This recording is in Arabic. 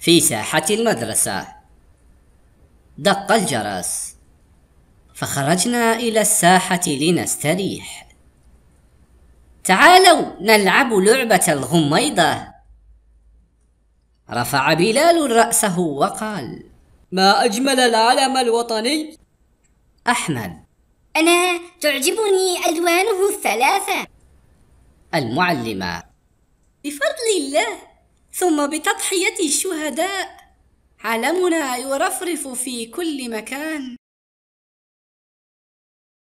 في ساحة المدرسة دق الجرس فخرجنا إلى الساحة لنستريح تعالوا نلعب لعبة الغميضة رفع بلال رأسه وقال ما أجمل العلم الوطني أحمد أنا تعجبني ألوانه الثلاثة المعلمة بفضل الله ثم بتضحية الشهداء علمنا يرفرف في كل مكان